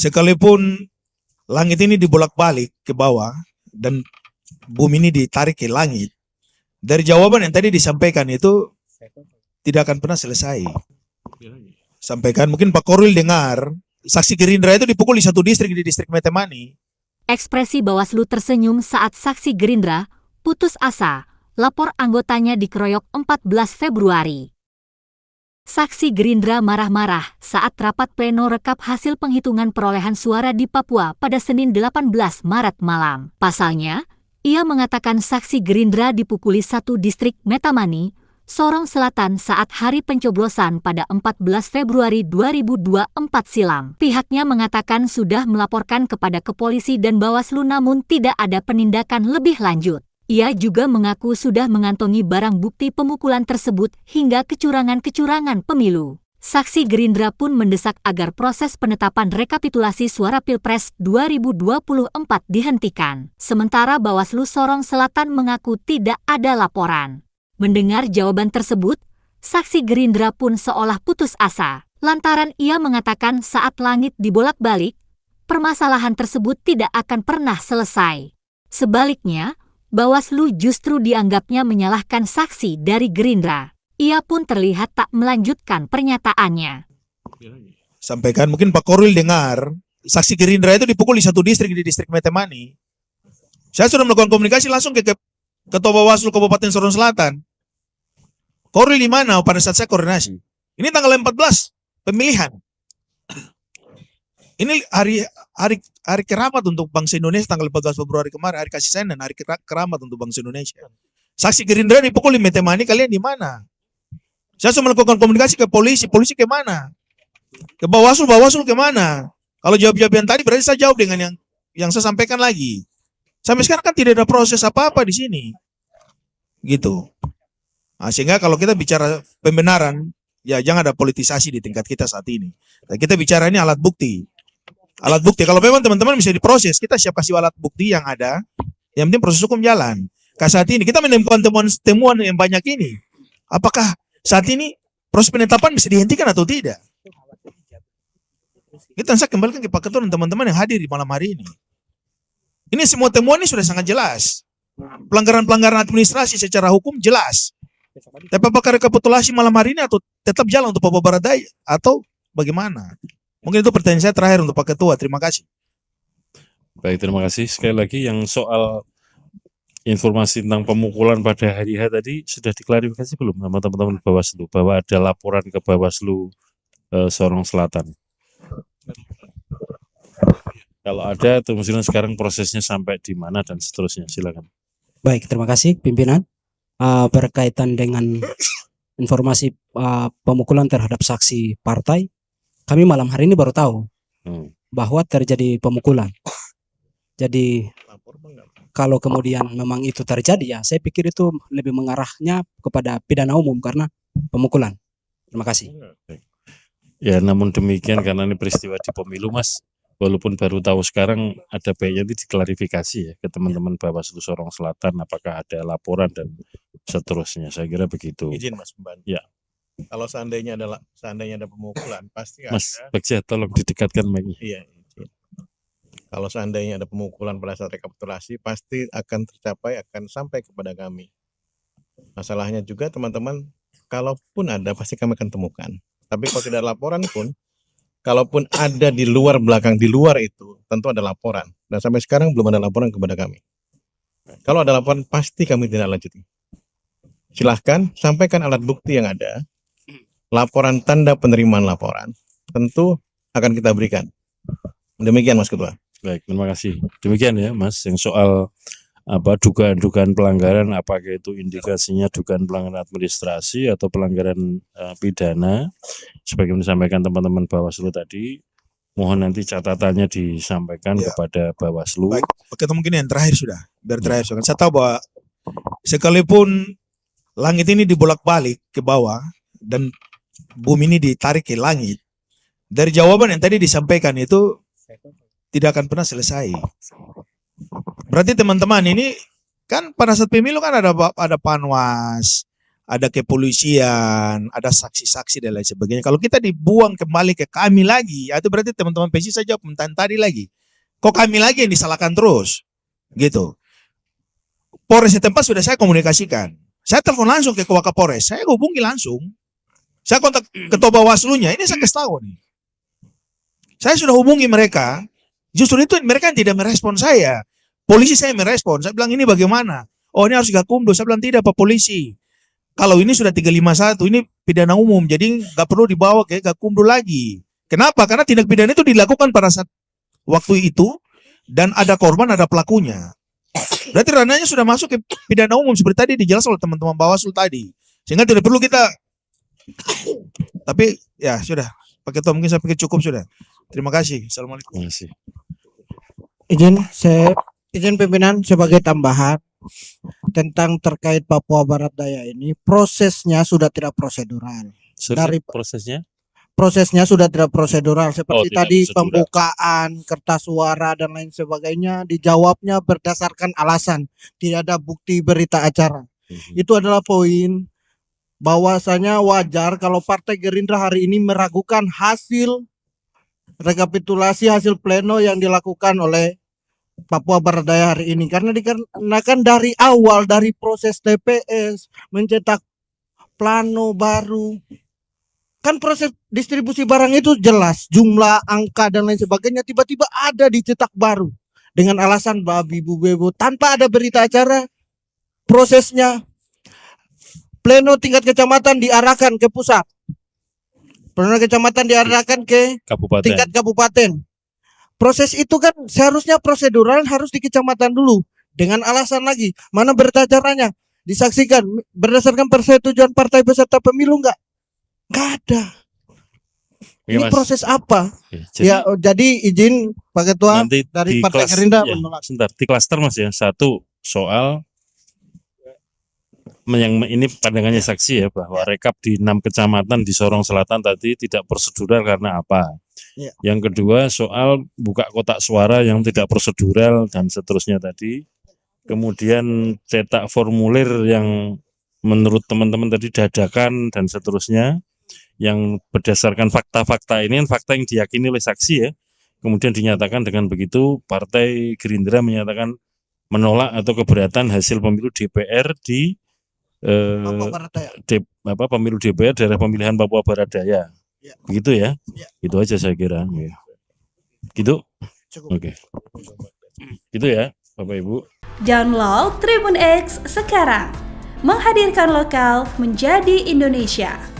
Sekalipun langit ini dibolak-balik ke bawah dan bumi ini ditarik ke langit, dari jawaban yang tadi disampaikan itu tidak akan pernah selesai. Sampaikan, mungkin Pak Koril dengar, saksi Gerindra itu dipukul di satu distrik di distrik Metemani. Ekspresi Bawaslu tersenyum saat saksi Gerindra putus asa, lapor anggotanya dikeroyok 14 Februari. Saksi Gerindra marah-marah saat rapat pleno rekap hasil penghitungan perolehan suara di Papua pada Senin 18 Maret malam. Pasalnya, ia mengatakan saksi Gerindra dipukuli satu distrik Metamani, Sorong Selatan saat hari pencoblosan pada 14 Februari 2024 silam. Pihaknya mengatakan sudah melaporkan kepada kepolisi dan Bawaslu namun tidak ada penindakan lebih lanjut. Ia juga mengaku sudah mengantongi barang bukti pemukulan tersebut hingga kecurangan-kecurangan pemilu. Saksi Gerindra pun mendesak agar proses penetapan rekapitulasi suara Pilpres 2024 dihentikan. Sementara Bawaslu Sorong Selatan mengaku tidak ada laporan. Mendengar jawaban tersebut, saksi Gerindra pun seolah putus asa. Lantaran ia mengatakan saat langit dibolak-balik, permasalahan tersebut tidak akan pernah selesai. Sebaliknya, Bawaslu justru dianggapnya menyalahkan saksi dari Gerindra. Ia pun terlihat tak melanjutkan pernyataannya. Sampaikan, mungkin Pak Korwil dengar, saksi Gerindra itu dipukul di satu distrik, di distrik Metemani. Saya sudah melakukan komunikasi langsung ke Ketua Bawaslu Kabupaten Sorong Selatan. Korwil di mana oh, pada saat saya koordinasi? Ini tanggal 14, pemilihan. Ini hari hari hari keramat untuk bangsa Indonesia tanggal 14 Februari kemarin hari kasih sayang dan hari keramat untuk bangsa Indonesia. Saksi Gerindra dipukul di Metemani kalian di mana? Saya sudah melakukan komunikasi ke polisi, polisi ke mana? Ke Bawaslu, Bawaslu ke mana? Kalau jawab-jawab yang tadi berarti saya jawab dengan yang yang saya sampaikan lagi. Sampai sekarang kan tidak ada proses apa-apa di sini. Gitu. Nah, sehingga kalau kita bicara pembenaran, ya jangan ada politisasi di tingkat kita saat ini. Nah, kita bicara ini alat bukti alat bukti. Kalau memang teman-teman bisa diproses, kita siap kasih alat bukti yang ada. Yang penting proses hukum jalan. Karena saat ini kita menemukan temuan-temuan yang banyak ini. Apakah saat ini proses penetapan bisa dihentikan atau tidak? Kita bisa kembalikan ke Pak Ketua dan teman-teman yang hadir di malam hari ini. Ini semua temuan ini sudah sangat jelas. Pelanggaran-pelanggaran administrasi secara hukum jelas. Tapi apakah rekapitulasi malam hari ini atau tetap jalan untuk Papua Barat Daya atau bagaimana? Mungkin itu pertanyaan saya terakhir untuk Pak Ketua. Terima kasih. Baik, terima kasih. Sekali lagi yang soal informasi tentang pemukulan pada hari H tadi sudah diklarifikasi belum sama teman-teman Bawaslu bahwa ada laporan ke Bawaslu eh, Sorong Selatan? Kalau ada, mungkin sekarang prosesnya sampai di mana dan seterusnya. Silakan. Baik, terima kasih pimpinan. E, berkaitan dengan informasi e, pemukulan terhadap saksi partai, kami malam hari ini baru tahu hmm. bahwa terjadi pemukulan. Jadi kalau kemudian memang itu terjadi ya, saya pikir itu lebih mengarahnya kepada pidana umum karena pemukulan. Terima kasih. Ya, namun demikian karena ini peristiwa di pemilu, Mas. Walaupun baru tahu sekarang ada baiknya ini diklarifikasi ya ke teman-teman Bawaslu Sorong Selatan apakah ada laporan dan seterusnya. Saya kira begitu. Izin Mas Pembantu. Ya kalau seandainya ada seandainya ada pemukulan pasti Mas, ada. Mas, tolong didekatkan lagi. Iya, iya. Kalau seandainya ada pemukulan pada saat rekapitulasi pasti akan tercapai akan sampai kepada kami. Masalahnya juga teman-teman, kalaupun ada pasti kami akan temukan. Tapi kalau tidak laporan pun kalaupun ada di luar belakang di luar itu tentu ada laporan dan sampai sekarang belum ada laporan kepada kami. Kalau ada laporan pasti kami tidak lanjuti. Silahkan sampaikan alat bukti yang ada, laporan tanda penerimaan laporan tentu akan kita berikan. Demikian Mas Ketua. Baik, terima kasih. Demikian ya Mas yang soal apa dugaan-dugaan pelanggaran apakah itu indikasinya dugaan pelanggaran administrasi atau pelanggaran uh, pidana sebagaimana disampaikan teman-teman Bawaslu tadi mohon nanti catatannya disampaikan ya. kepada Bawaslu. Baik, kita mungkin yang terakhir sudah, biar ya. terakhir sudah. Saya tahu bahwa sekalipun langit ini dibolak-balik ke bawah dan bumi ini ditarik ke langit, dari jawaban yang tadi disampaikan itu tidak akan pernah selesai. Berarti teman-teman ini kan pada saat pemilu kan ada ada panwas, ada kepolisian, ada saksi-saksi dan lain sebagainya. Kalau kita dibuang kembali ke kami lagi, ya itu berarti teman-teman PSI saja jawab tadi lagi. Kok kami lagi yang disalahkan terus? Gitu. Polres tempat sudah saya komunikasikan. Saya telepon langsung ke polres Saya hubungi langsung. Saya kontak ketua bawaslunya, ini saya kasih tahu nih. Saya sudah hubungi mereka, justru itu mereka tidak merespon saya. Polisi saya merespon, saya bilang ini bagaimana? Oh ini harus gakumdo, saya bilang tidak Pak Polisi. Kalau ini sudah 351, ini pidana umum, jadi nggak perlu dibawa ke gakumdo lagi. Kenapa? Karena tindak pidana itu dilakukan pada saat waktu itu dan ada korban, ada pelakunya. Berarti rananya sudah masuk ke pidana umum seperti tadi dijelaskan oleh teman-teman Bawaslu tadi. Sehingga tidak perlu kita tapi ya sudah, Pak Ketua mungkin saya pikir cukup sudah. Terima kasih. Assalamualaikum. Terima kasih. Izin saya izin pimpinan sebagai tambahan tentang terkait Papua Barat Daya ini prosesnya sudah tidak prosedural. Sudah Dari prosesnya? Prosesnya sudah tidak prosedural seperti oh, tadi pembukaan kertas suara dan lain sebagainya dijawabnya berdasarkan alasan tidak ada bukti berita acara. Mhm. Itu adalah poin bahwasanya wajar kalau Partai Gerindra hari ini meragukan hasil rekapitulasi hasil pleno yang dilakukan oleh Papua Barat Daya hari ini karena dikarenakan dari awal dari proses TPS mencetak plano baru kan proses distribusi barang itu jelas jumlah angka dan lain sebagainya tiba-tiba ada dicetak baru dengan alasan babi bu bebo tanpa ada berita acara prosesnya pleno tingkat kecamatan diarahkan ke pusat. Pleno kecamatan diarahkan ke kabupaten. tingkat kabupaten. Proses itu kan seharusnya prosedural harus di kecamatan dulu dengan alasan lagi mana bertacaranya disaksikan berdasarkan persetujuan partai peserta pemilu enggak? Enggak ada. ini ya, proses apa? Ya, jadi, ya, oh, jadi izin Pak Ketua dari Partai Gerindra ya, menolak. Sebentar, di klaster Mas ya. Satu soal yang ini pandangannya saksi ya bahwa ya. rekap di enam kecamatan di Sorong Selatan tadi tidak prosedural karena apa? Ya. Yang kedua soal buka kotak suara yang tidak prosedural dan seterusnya tadi. Kemudian cetak formulir yang menurut teman-teman tadi dadakan dan seterusnya yang berdasarkan fakta-fakta ini kan fakta yang diyakini oleh saksi ya. Kemudian dinyatakan dengan begitu Partai Gerindra menyatakan menolak atau keberatan hasil pemilu DPR di eh, Papua apa pemilu DPR daerah pemilihan Papua Barat Daya. Ya. Begitu ya? ya. Itu aja saya kira. Ya. Gitu? Oke. Okay. Gitu ya, Bapak Ibu. Download Tribun X sekarang. Menghadirkan lokal menjadi Indonesia.